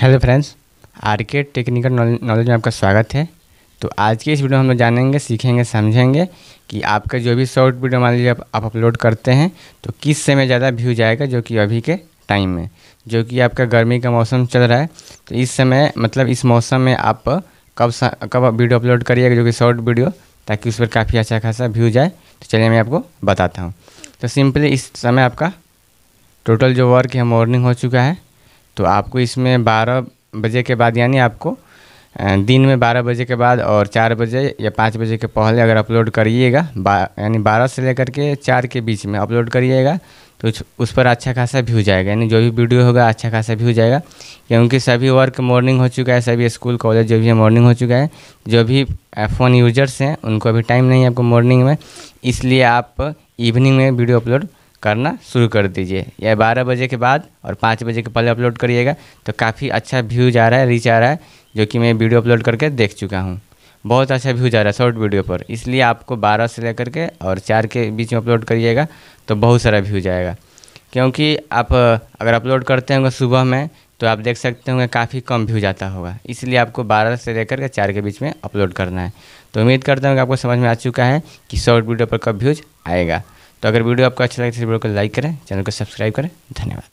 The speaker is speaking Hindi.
hello friends R K technical knowledge में आपका स्वागत है तो आज के इस वीडियो में हम लोग जानेंगे सीखेंगे समझेंगे कि आपका जो भी शॉर्ट वीडियो मान लीजिए आप, आप अपलोड करते हैं तो किस समय ज़्यादा व्यू जाएगा जो कि अभी के टाइम में जो कि आपका गर्मी का मौसम चल रहा है तो इस समय मतलब इस मौसम में आप कब कब वीडियो अपलोड करिएगा जो कि शॉर्ट वीडियो ताकि उस पर काफ़ी अच्छा खासा व्यू जाए तो चलिए मैं आपको बताता हूँ तो सिंपली इस समय आपका टोटल जो वर्क है मॉर्निंग हो चुका है तो आपको इसमें बारह बजे के बाद यानी आपको दिन में बारह बजे के बाद और चार बजे या पाँच बजे के पहले अगर अपलोड करिएगा बा यानी बारह से लेकर के चार के बीच में अपलोड करिएगा तो उस पर अच्छा खासा व्यू जाएगा यानी जो भी वीडियो होगा अच्छा खासा व्यू जाएगा क्योंकि सभी वर्क मॉर्निंग हो चुका है सभी स्कूल कॉलेज जो भी है मॉर्निंग हो चुका है जो भी फ़ोन यूजर्स हैं उनको अभी टाइम नहीं है आपको मॉर्निंग में इसलिए आप इवनिंग में वीडियो अपलोड करना शुरू कर दीजिए या बारह बजे के बाद और पाँच बजे के पहले अपलोड करिएगा तो काफ़ी अच्छा व्यूज आ रहा है रीच आ रहा है जो कि मैं वीडियो अपलोड करके देख चुका हूँ बहुत अच्छा व्यूज आ रहा है शॉर्ट वीडियो पर इसलिए आपको बारह से लेकर के और चार के बीच में अपलोड करिएगा तो बहुत सारा व्यूज आएगा क्योंकि आप अगर अपलोड करते होंगे सुबह में तो आप देख सकते होंगे काफ़ी कम व्यूज आता होगा इसलिए आपको 12 से लेकर के चार के बीच में अपलोड करना है तो उम्मीद करता हूँ कि आपको समझ में आ चुका है कि शॉर्ट वीडियो पर कब व्यूज आएगा तो अगर वीडियो आपको अच्छा लगे तो वीडियो को लाइक करें चैनल को सब्सक्राइब करें धन्यवाद